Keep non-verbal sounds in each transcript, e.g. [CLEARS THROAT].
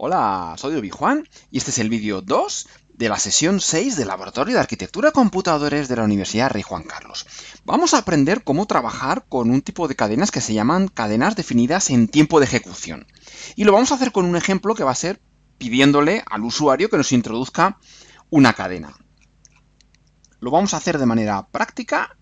Hola, soy Obi-Juan y este es el vídeo 2 de la sesión 6 del Laboratorio de Arquitectura de Computadores de la Universidad Rey Juan Carlos. Vamos a aprender cómo trabajar con un tipo de cadenas que se llaman cadenas definidas en tiempo de ejecución. Y lo vamos a hacer con un ejemplo que va a ser pidiéndole al usuario que nos introduzca una cadena. Lo vamos a hacer de manera práctica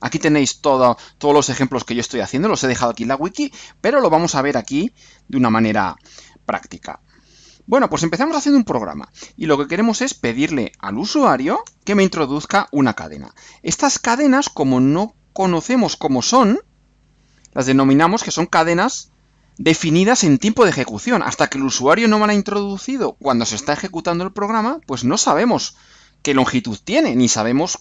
Aquí tenéis todos los ejemplos que yo estoy haciendo, los he dejado aquí en la wiki, pero lo vamos a ver aquí de una manera práctica. Bueno, pues empezamos haciendo un programa y lo que queremos es pedirle al usuario que me introduzca una cadena. Estas cadenas, como no conocemos cómo son, las denominamos que son cadenas definidas en tiempo de ejecución. Hasta que el usuario no me la ha introducido cuando se está ejecutando el programa, pues no sabemos qué longitud tiene, ni sabemos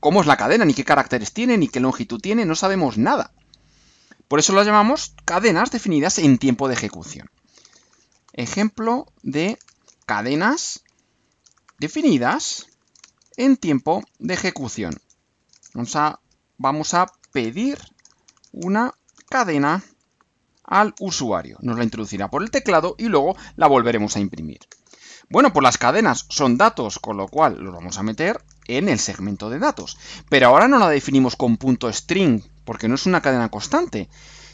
cómo es la cadena, ni qué caracteres tiene, ni qué longitud tiene, no sabemos nada. Por eso las llamamos cadenas definidas en tiempo de ejecución. Ejemplo de cadenas definidas en tiempo de ejecución. Vamos a, vamos a pedir una cadena al usuario. Nos la introducirá por el teclado y luego la volveremos a imprimir. Bueno, pues las cadenas son datos, con lo cual los vamos a meter en el segmento de datos. Pero ahora no la definimos con punto .string, porque no es una cadena constante,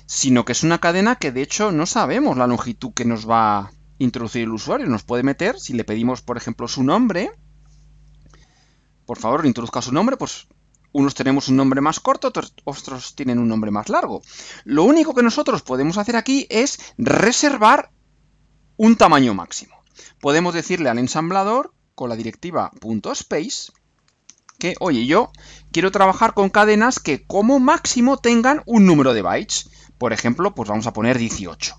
sino que es una cadena que de hecho no sabemos la longitud que nos va a introducir el usuario. Nos puede meter, si le pedimos, por ejemplo, su nombre, por favor, introduzca su nombre, pues unos tenemos un nombre más corto, otros tienen un nombre más largo. Lo único que nosotros podemos hacer aquí es reservar un tamaño máximo. Podemos decirle al ensamblador con la directiva .space que, oye, yo quiero trabajar con cadenas que como máximo tengan un número de bytes. Por ejemplo, pues vamos a poner 18.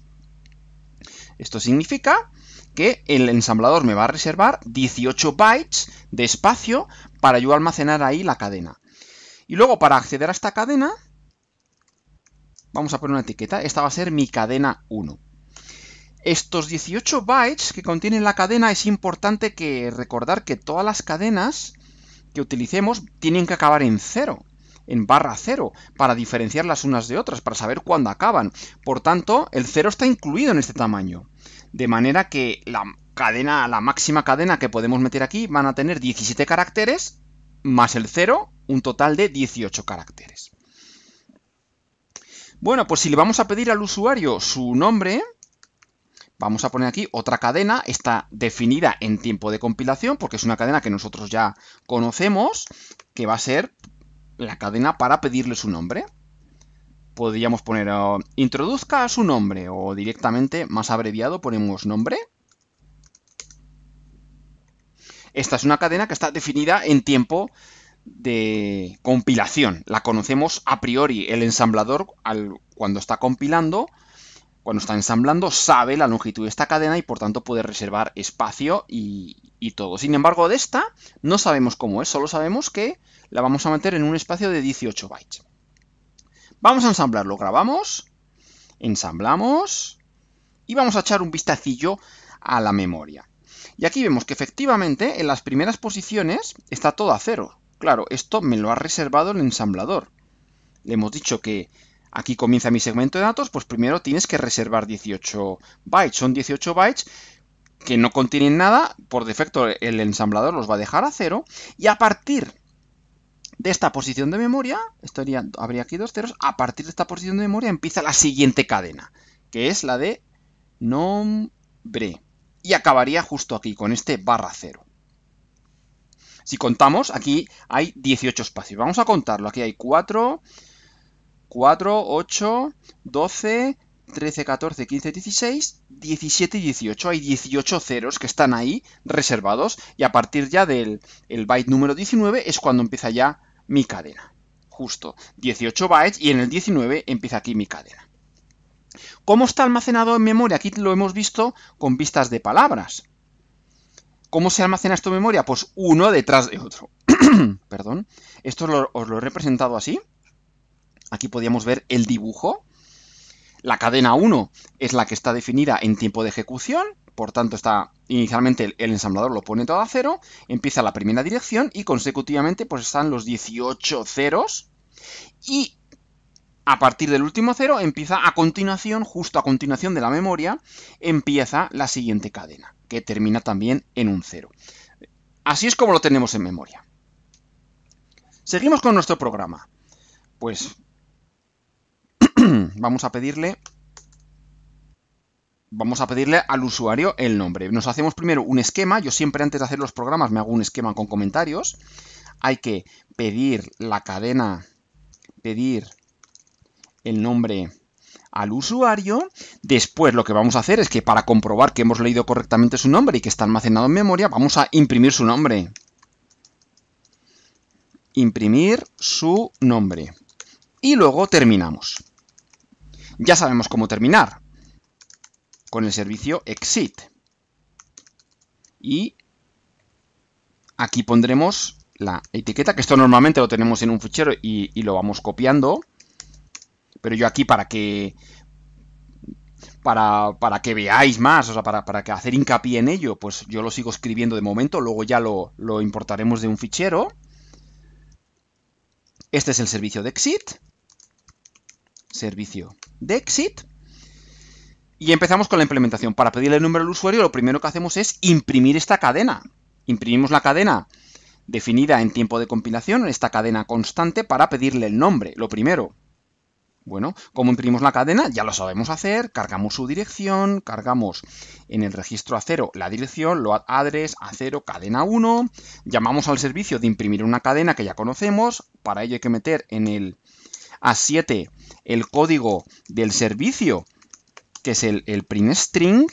Esto significa que el ensamblador me va a reservar 18 bytes de espacio para yo almacenar ahí la cadena. Y luego para acceder a esta cadena, vamos a poner una etiqueta, esta va a ser mi cadena 1. Estos 18 bytes que contiene la cadena es importante que recordar que todas las cadenas que utilicemos tienen que acabar en 0 en barra cero para diferenciar las unas de otras, para saber cuándo acaban. Por tanto, el cero está incluido en este tamaño. De manera que la cadena, la máxima cadena que podemos meter aquí van a tener 17 caracteres más el cero, un total de 18 caracteres. Bueno, pues si le vamos a pedir al usuario su nombre, vamos a poner aquí otra cadena, está definida en tiempo de compilación, porque es una cadena que nosotros ya conocemos, que va a ser la cadena para pedirle su nombre. Podríamos poner oh, introduzca su nombre o directamente más abreviado ponemos nombre. Esta es una cadena que está definida en tiempo de compilación. La conocemos a priori. El ensamblador al, cuando está compilando, cuando está ensamblando, sabe la longitud de esta cadena y por tanto puede reservar espacio y, y todo. Sin embargo, de esta no sabemos cómo es, solo sabemos que la vamos a meter en un espacio de 18 bytes. Vamos a ensamblarlo, grabamos, ensamblamos y vamos a echar un vistacillo a la memoria. Y aquí vemos que efectivamente en las primeras posiciones está todo a cero. Claro, esto me lo ha reservado el ensamblador. Le hemos dicho que aquí comienza mi segmento de datos, pues primero tienes que reservar 18 bytes. Son 18 bytes que no contienen nada, por defecto el ensamblador los va a dejar a cero, y a partir de esta posición de memoria, habría aquí dos ceros, a partir de esta posición de memoria empieza la siguiente cadena, que es la de nombre, y acabaría justo aquí, con este barra cero. Si contamos, aquí hay 18 espacios. Vamos a contarlo. Aquí hay 4, 4, 8, 12, 13, 14, 15, 16, 17 y 18. Hay 18 ceros que están ahí reservados y a partir ya del byte número 19 es cuando empieza ya mi cadena. Justo, 18 bytes y en el 19 empieza aquí mi cadena. ¿Cómo está almacenado en memoria? Aquí lo hemos visto con vistas de palabras. ¿Cómo se almacena esto en memoria? Pues uno detrás de otro. [CLEARS THROAT] Perdón. Esto os lo he representado así. Aquí podíamos ver el dibujo. La cadena 1 es la que está definida en tiempo de ejecución, por tanto está inicialmente el, ensamblador lo pone todo a cero, empieza la primera dirección y consecutivamente pues están los 18 ceros y a partir del último cero empieza a continuación, justo a continuación de la memoria, empieza la siguiente cadena, que termina también en un cero. Así es como lo tenemos en memoria. Seguimos con nuestro programa. Pues [CLEARS THROAT] vamos a pedirle vamos a pedirle al usuario el nombre. Nos hacemos primero un esquema. Yo siempre antes de hacer los programas me hago un esquema con comentarios. Hay que pedir la cadena, pedir el nombre al usuario. Después lo que vamos a hacer es que para comprobar que hemos leído correctamente su nombre y que está almacenado en memoria, vamos a imprimir su nombre. Imprimir su nombre. Y luego terminamos. Ya sabemos cómo terminar con el servicio exit. Y aquí pondremos la etiqueta, que esto normalmente lo tenemos en un fichero y, lo vamos copiando. Pero yo aquí para que para, para, que veáis más, o sea, para, para, que hacer hincapié en ello, pues yo lo sigo escribiendo de momento, luego ya lo, lo importaremos de un fichero. Este es el servicio de exit. Servicio de exit. Y empezamos con la implementación. Para pedirle el número al usuario, lo primero que hacemos es imprimir esta cadena. Imprimimos la cadena definida en tiempo de compilación, esta cadena constante, para pedirle el nombre, lo primero. Bueno, como imprimimos la cadena? Ya lo sabemos hacer, cargamos su dirección, cargamos en el registro A0 la dirección, lo adres, A0 cadena 1, llamamos al servicio de imprimir una cadena que ya conocemos, para ello hay que meter en el A7 el código del servicio que es el, print string,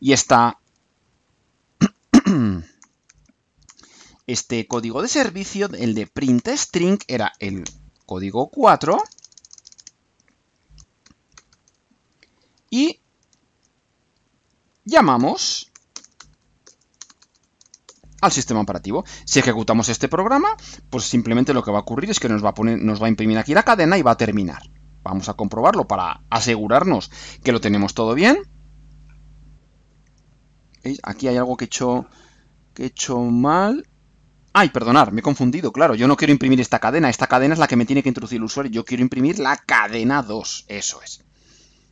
y está [CLEARS THROAT] este código de servicio, el de print string, era el código 4, y llamamos al sistema operativo. Si ejecutamos este programa, pues simplemente lo que va a ocurrir es que nos va a, poner, nos va a imprimir aquí la cadena y va a terminar. Vamos a comprobarlo para asegurarnos que lo tenemos todo bien. Aquí hay algo que he hecho, que hecho mal. Ay, perdonar, me he confundido, claro. Yo no quiero imprimir esta cadena. Esta cadena es la que me tiene que introducir el usuario. Yo quiero imprimir la cadena 2. Eso es.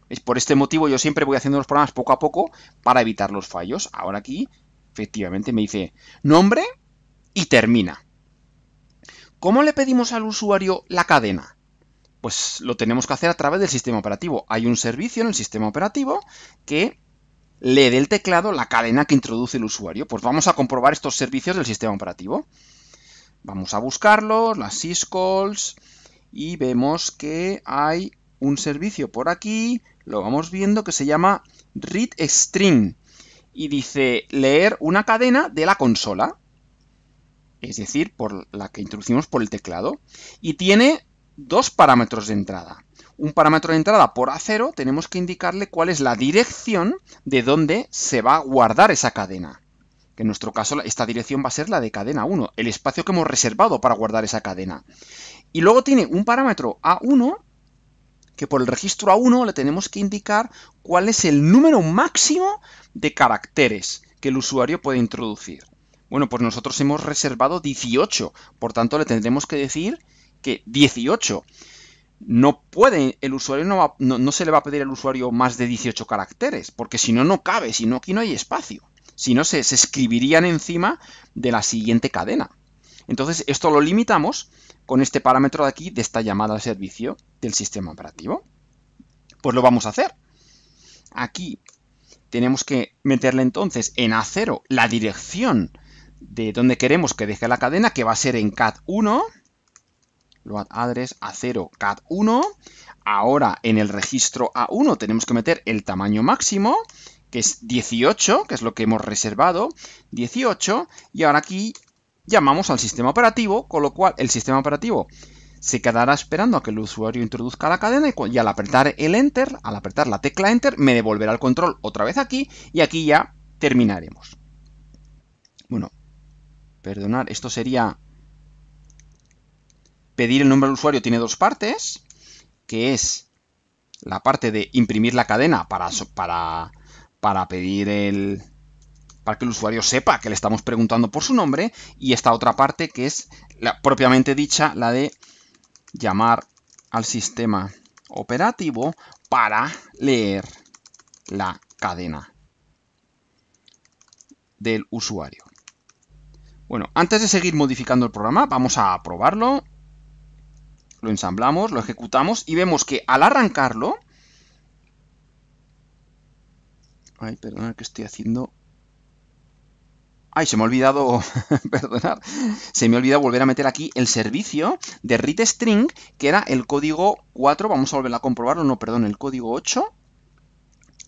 es. Por este motivo yo siempre voy haciendo los programas poco a poco para evitar los fallos. Ahora aquí, efectivamente, me dice nombre y termina. ¿Cómo le pedimos al usuario la cadena? Pues lo tenemos que hacer a través del sistema operativo. Hay un servicio en el sistema operativo que lee del teclado la cadena que introduce el usuario. Pues vamos a comprobar estos servicios del sistema operativo. Vamos a buscarlos, las syscalls, y vemos que hay un servicio por aquí, lo vamos viendo, que se llama read y dice leer una cadena de la consola, es decir, por la que introducimos por el teclado, y tiene dos parámetros de entrada. Un parámetro de entrada por A0 tenemos que indicarle cuál es la dirección de donde se va a guardar esa cadena. Que en nuestro caso esta dirección va a ser la de cadena 1, el espacio que hemos reservado para guardar esa cadena. Y luego tiene un parámetro A1 que por el registro A1 le tenemos que indicar cuál es el número máximo de caracteres que el usuario puede introducir. Bueno, pues nosotros hemos reservado 18, por tanto le tendremos que decir que 18. No puede, el usuario no, no, se le va a pedir al usuario más de 18 caracteres, porque si no, no cabe, si no, aquí no hay espacio. Si no, se, escribirían encima de la siguiente cadena. Entonces, esto lo limitamos con este parámetro de aquí, de esta llamada al servicio del sistema operativo. Pues lo vamos a hacer. Aquí tenemos que meterle entonces en A0 la dirección de donde queremos que deje la cadena, que va a ser en cad 1 load address a 0 cat 1. Ahora en el registro A1 tenemos que meter el tamaño máximo, que es 18, que es lo que hemos reservado, 18, y ahora aquí llamamos al sistema operativo, con lo cual el sistema operativo se quedará esperando a que el usuario introduzca la cadena y, y al apretar el Enter, al apretar la tecla Enter, me devolverá el control otra vez aquí y aquí ya terminaremos. Bueno, perdonar, esto sería Pedir el nombre del usuario tiene dos partes, que es la parte de imprimir la cadena para, para, para pedir el, para que el usuario sepa que le estamos preguntando por su nombre y esta otra parte que es propiamente dicha, la de llamar al sistema operativo para leer la cadena del usuario. Bueno, antes de seguir modificando el programa, vamos a probarlo lo ensamblamos, lo ejecutamos y vemos que al arrancarlo... Ay, perdonad que estoy haciendo... Ay, se me ha olvidado, [LAUGHS] perdonad, se me ha olvidado volver a meter aquí el servicio de read string, que era el código 4, vamos a volver a comprobarlo, no, perdón, el código 8,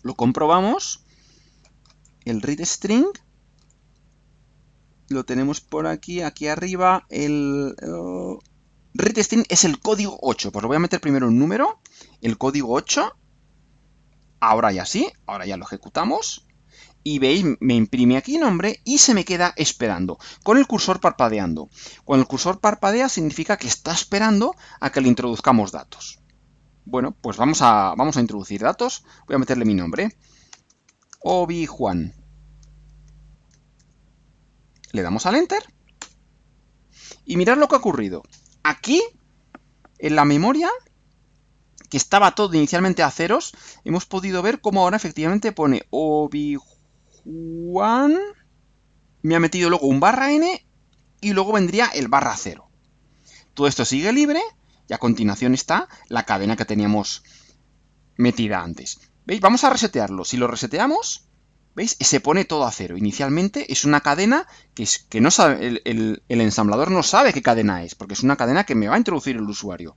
lo comprobamos, el read string, lo tenemos por aquí, aquí arriba, el... Oh, Retesting es el código 8. Pues lo voy a meter primero un número, el código 8. Ahora ya sí, ahora ya lo ejecutamos. Y veis, me imprime aquí nombre y se me queda esperando, con el cursor parpadeando. Cuando el cursor parpadea significa que está esperando a que le introduzcamos datos. Bueno, pues vamos a, vamos a introducir datos. Voy a meterle mi nombre. Obi Juan. Le damos al Enter. Y mirad lo que ha ocurrido aquí, en la memoria, que estaba todo inicialmente a ceros, hemos podido ver cómo ahora efectivamente pone Obi-Wan, me ha metido luego un barra n y luego vendría el barra cero Todo esto sigue libre y a continuación está la cadena que teníamos metida antes. ¿Veis? Vamos a resetearlo. Si lo reseteamos, ¿Veis? Se pone todo a cero. Inicialmente es una cadena que, es, que no sabe, el, el, ensamblador no sabe qué cadena es, porque es una cadena que me va a introducir el usuario.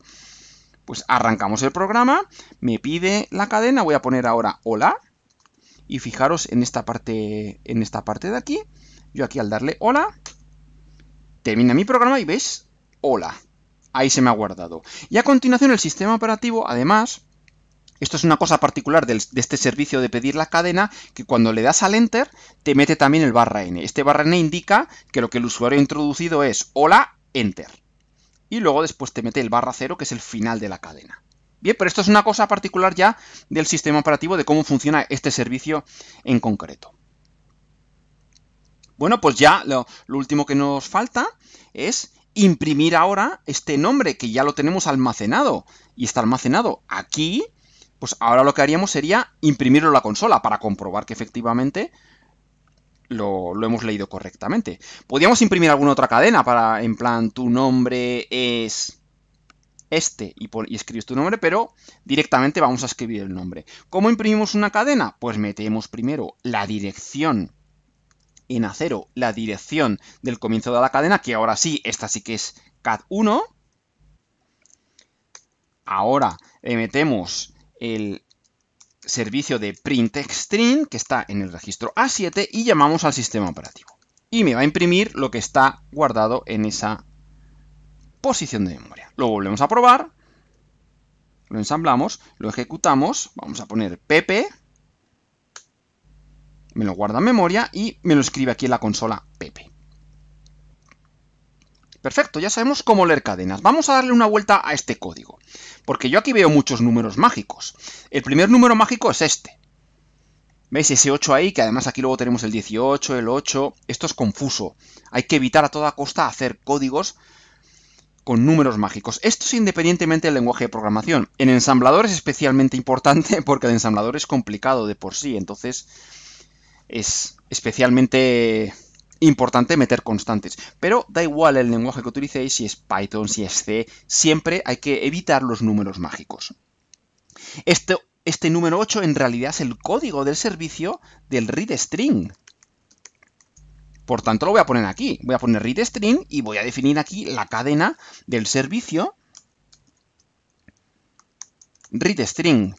Pues arrancamos el programa, me pide la cadena, voy a poner ahora hola, y fijaros en esta parte, en esta parte de aquí, yo aquí al darle hola, termina mi programa y veis hola. Ahí se me ha guardado. Y a continuación el sistema operativo, además, esto es una cosa particular de este servicio de pedir la cadena, que cuando le das al Enter, te mete también el barra N. Este barra N indica que lo que el usuario ha introducido es hola, Enter. Y luego después te mete el barra 0, que es el final de la cadena. Bien, pero esto es una cosa particular ya del sistema operativo, de cómo funciona este servicio en concreto. Bueno, pues ya lo, lo último que nos falta es imprimir ahora este nombre que ya lo tenemos almacenado y está almacenado aquí pues ahora lo que haríamos sería imprimirlo en la consola para comprobar que efectivamente lo, hemos leído correctamente. Podríamos imprimir alguna otra cadena para, en plan, tu nombre es este y, y, escribes tu nombre, pero directamente vamos a escribir el nombre. ¿Cómo imprimimos una cadena? Pues metemos primero la dirección en acero, la dirección del comienzo de la cadena, que ahora sí, esta sí que es CAD1. Ahora le metemos el servicio de string que está en el registro A7 y llamamos al sistema operativo. Y me va a imprimir lo que está guardado en esa posición de memoria. Lo volvemos a probar, lo ensamblamos, lo ejecutamos, vamos a poner pp, me lo guarda en memoria y me lo escribe aquí en la consola pp. Perfecto, ya sabemos cómo leer cadenas. Vamos a darle una vuelta a este código, porque yo aquí veo muchos números mágicos. El primer número mágico es este. ¿Veis ese 8 ahí? Que además aquí luego tenemos el 18, el 8. Esto es confuso. Hay que evitar a toda costa hacer códigos con números mágicos. Esto es independientemente del lenguaje de programación. En ensamblador es especialmente importante [LAUGHS] porque el ensamblador es complicado de por sí, entonces es especialmente importante meter constantes. Pero da igual el lenguaje que utilicéis, si es Python, si es C, siempre hay que evitar los números mágicos. Este, número 8 en realidad es el código del servicio del readString. Por tanto, lo voy a poner aquí. Voy a poner readString y voy a definir aquí la cadena del servicio readString,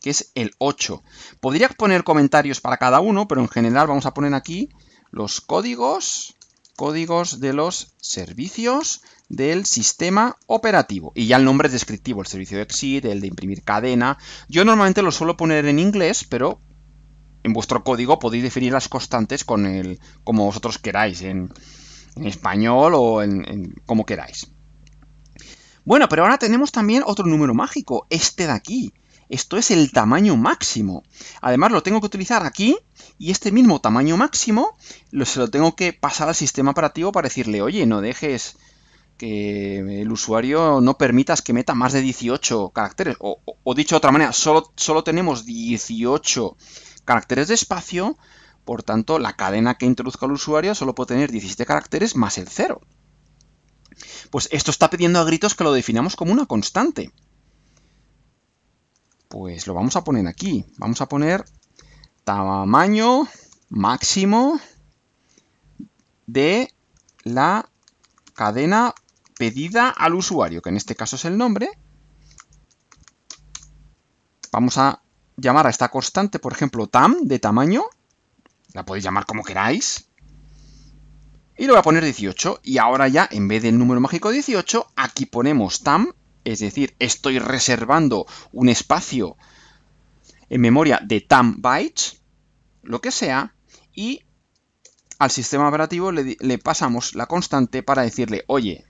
que es el 8. Podría poner comentarios para cada uno, pero en general vamos a poner aquí los códigos, códigos de los servicios del sistema operativo. Y ya el nombre es descriptivo, el servicio de exit, el de imprimir cadena. Yo normalmente lo suelo poner en inglés, pero en vuestro código podéis definir las constantes con el, como vosotros queráis, en, español o en, en, como queráis. Bueno, pero ahora tenemos también otro número mágico, este de aquí, esto es el tamaño máximo. Además, lo tengo que utilizar aquí y este mismo tamaño máximo lo, se lo tengo que pasar al sistema operativo para decirle, oye, no dejes que el usuario no permitas que meta más de 18 caracteres. O, dicho de otra manera, solo, solo tenemos 18 caracteres de espacio, por tanto, la cadena que introduzca el usuario solo puede tener 17 caracteres más el cero. Pues esto está pidiendo a gritos que lo definamos como una constante. Pues lo vamos a poner aquí. Vamos a poner tamaño máximo de la cadena pedida al usuario, que en este caso es el nombre. Vamos a llamar a esta constante, por ejemplo, tam de tamaño. La podéis llamar como queráis. Y le voy a poner 18. Y ahora ya, en vez del número mágico 18, aquí ponemos tam es decir, estoy reservando un espacio en memoria de tam bytes, lo que sea, y al sistema operativo le, pasamos la constante para decirle, oye,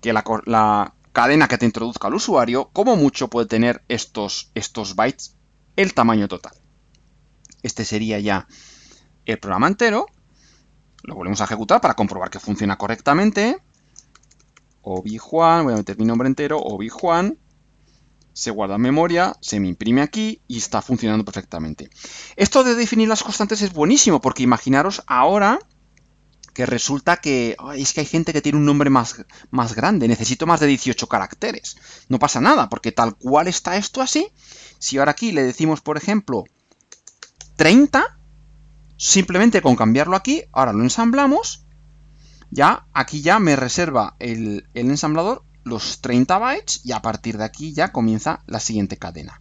que la, cadena que te introduzca el usuario, como mucho puede tener estos, estos bytes, el tamaño total. Este sería ya el programa entero. Lo volvemos a ejecutar para comprobar que funciona correctamente obi-juan, voy a meter mi nombre entero, obi-juan, se guarda en memoria, se me imprime aquí y está funcionando perfectamente. Esto de definir las constantes es buenísimo, porque imaginaros ahora que resulta que es que hay gente que tiene un nombre más, más grande, necesito más de 18 caracteres. No pasa nada, porque tal cual está esto así, si ahora aquí le decimos, por ejemplo, 30, simplemente con cambiarlo aquí, ahora lo ensamblamos ya aquí ya me reserva el, ensamblador los 30 bytes y a partir de aquí ya comienza la siguiente cadena.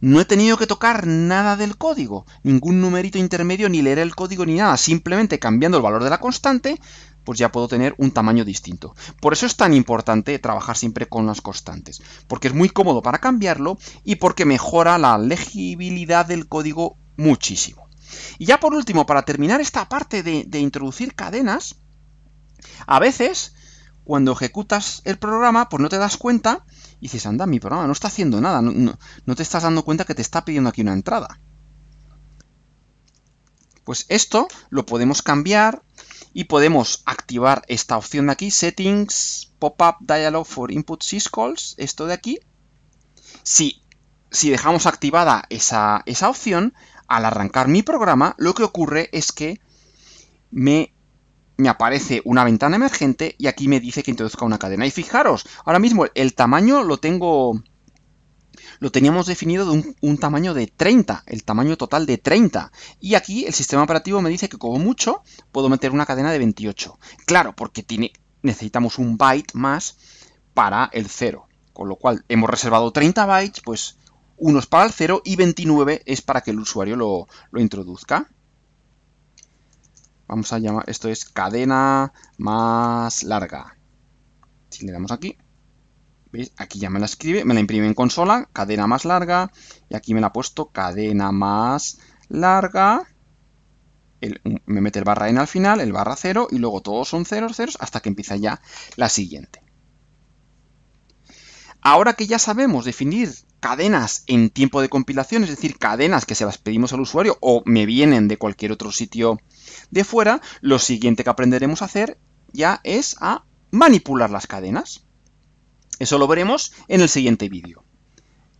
No he tenido que tocar nada del código, ningún numerito intermedio, ni leer el código ni nada. Simplemente cambiando el valor de la constante, pues ya puedo tener un tamaño distinto. Por eso es tan importante trabajar siempre con las constantes, porque es muy cómodo para cambiarlo y porque mejora la legibilidad del código muchísimo. Y ya por último, para terminar esta parte de introducir cadenas, a veces, cuando ejecutas el programa, pues no te das cuenta y dices, anda, mi programa no está haciendo nada, no, te estás dando cuenta que te está pidiendo aquí una entrada. Pues esto lo podemos cambiar y podemos activar esta opción de aquí, Settings, Pop-up Dialog for Input Syscalls, esto de aquí. Si, si dejamos activada esa, esa opción, al arrancar mi programa, lo que ocurre es que me me aparece una ventana emergente y aquí me dice que introduzca una cadena. Y fijaros, ahora mismo el tamaño lo tengo... Lo teníamos definido de un, tamaño de 30, el tamaño total de 30. Y aquí el sistema operativo me dice que como mucho puedo meter una cadena de 28. Claro, porque tiene, necesitamos un byte más para el 0. Con lo cual hemos reservado 30 bytes, pues unos para el 0 y 29 es para que el usuario lo, lo introduzca. Vamos a llamar, esto es cadena más larga. Si le damos aquí, ¿veis? Aquí ya me la escribe, me la imprime en consola, cadena más larga, y aquí me la ha puesto cadena más larga. me mete el barra n al final, el barra 0, y luego todos son ceros, ceros, hasta que empieza ya la siguiente. Ahora que ya sabemos definir cadenas en tiempo de compilación, es decir, cadenas que se las pedimos al usuario o me vienen de cualquier otro sitio de fuera, lo siguiente que aprenderemos a hacer ya es a manipular las cadenas. Eso lo veremos en el siguiente vídeo.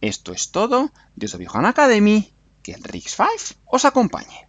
Esto es todo de Viohan Academy, que el RIX5 os acompañe.